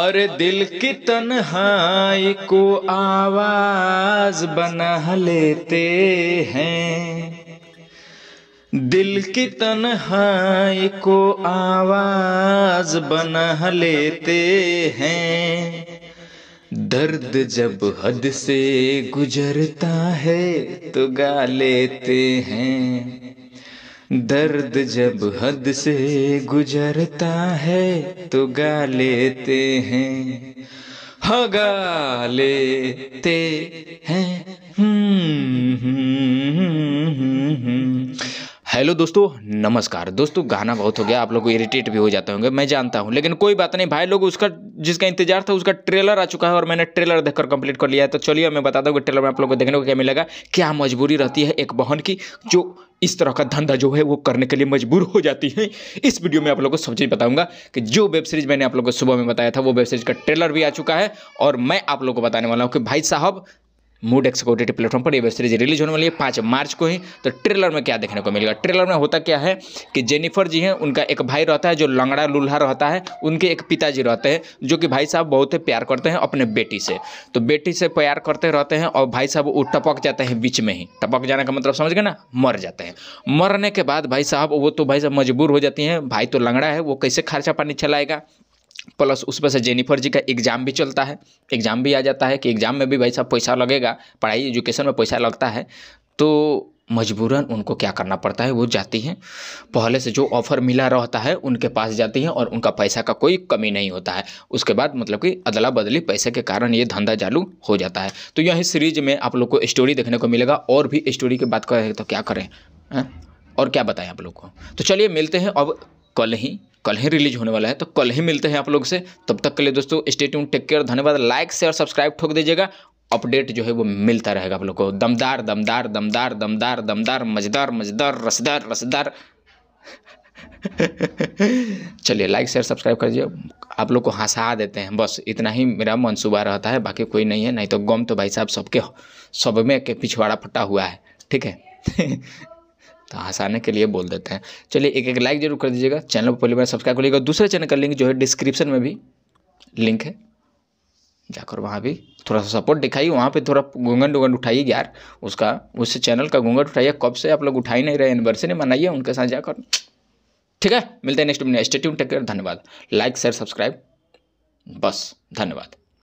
अरे दिल की तन को आवाज बना लेते हैं दिल की तन को आवाज बना लेते हैं दर्द जब हद से गुजरता है तो गा लेते हैं दर्द जब हद से गुजरता है तो गा लेते हैं हगा लेते हैं हेलो दोस्तों नमस्कार दोस्तों गाना बहुत हो गया आप लोग इरिटेट भी हो जाते होंगे मैं जानता हूं लेकिन कोई बात नहीं भाई लोग उसका जिसका इंतजार था उसका ट्रेलर आ चुका है और मैंने ट्रेलर देखकर कंप्लीट कर लिया है तो चलिए मैं बता दूँ कि ट्रेलर में आप लोग को देखने को क्या मिलेगा क्या मजबूरी रहती है एक बहन की जो इस तरह का धंधा जो है वो करने के लिए मजबूर हो जाती है इस वीडियो में आप लोगों को सब चीज़ बताऊंगा कि जो वेब सीरीज मैंने आप लोगों को सुबह में बताया था वो वेब सीरीज का ट्रेलर भी आ चुका है और मैं आप लोगों को बताने वाला हूँ कि भाई साहब मूड एक्सकोटेटिव प्लेटफॉर्म पर ये वेब सीरीज रिलीज होने वाली है पाँच मार्च को ही तो ट्रेलर में क्या देखने को मिलेगा ट्रेलर में होता क्या है कि जेनिफर जी हैं उनका एक भाई रहता है जो लंगड़ा लूल्हा रहता है उनके एक पिताजी रहते हैं जो कि भाई साहब बहुत ही प्यार करते हैं अपने बेटी से तो बेटी से प्यार करते रहते हैं और भाई साहब वो टपक जाते हैं बीच में ही टपक जाने का मतलब समझ गए ना मर जाते हैं मरने के बाद भाई साहब वो तो भाई साहब मजबूर हो जाती हैं भाई तो लंगड़ा है वो कैसे खर्चा पानी चलाएगा प्लस उसमें से जेनिफर जी का एग्ज़ाम भी चलता है एग्ज़ाम भी आ जाता है कि एग्ज़ाम में भी भाई साहब पैसा लगेगा पढ़ाई एजुकेशन में पैसा लगता है तो मजबूरन उनको क्या करना पड़ता है वो जाती हैं पहले से जो ऑफ़र मिला रहता है उनके पास जाती हैं और उनका पैसा का कोई कमी नहीं होता है उसके बाद मतलब कि अदला बदली पैसे के कारण ये धंधा चालू हो जाता है तो यही सीरीज में आप लोग को स्टोरी देखने को मिलेगा और भी स्टोरी की बात करें तो क्या करें है? और क्या बताएं आप लोग को तो चलिए मिलते हैं अब कल ही कल ही रिलीज होने वाला है तो कल ही मिलते हैं आप लोग से तब तक के लिए दोस्तों स्टेट्यून टेक केयर धन्यवाद लाइक शेयर सब्सक्राइब ठोक दीजिएगा अपडेट जो है वो मिलता रहेगा आप लोग को दमदार दमदार दमदार दमदार दमदार मजेदार मजेदार रसदार रसदार चलिए लाइक शेयर सब्सक्राइब कर दीजिए आप लोग को हंसा देते हैं बस इतना ही मेरा मनसूबा रहता है बाकी कोई नहीं है नहीं तो गम तो भाई साहब सबके सब में के पिछवाड़ा फटा हुआ है ठीक है तो हंसाने के लिए बोल देते हैं चलिए एक एक लाइक जरूर कर दीजिएगा चैनल पर पहली बार सब्सक्राइब कर लीजिएगा दूसरे चैनल का लिंक जो है डिस्क्रिप्शन में भी लिंक है जाकर वहाँ भी थोड़ा सा सपोर्ट दिखाइए वहाँ पे थोड़ा घूंगन डूंगन उठाइए यार उसका उस चैनल का घूंगन उठाइए कब से आप लोग उठा ही नहीं रहे एनिवर्सरी मनाइए उनके साथ जाकर ठीक है मिलते हैं next minute stay tuned take care धन्यवाद लाइक शेयर सब्सक्राइब बस धन्यवाद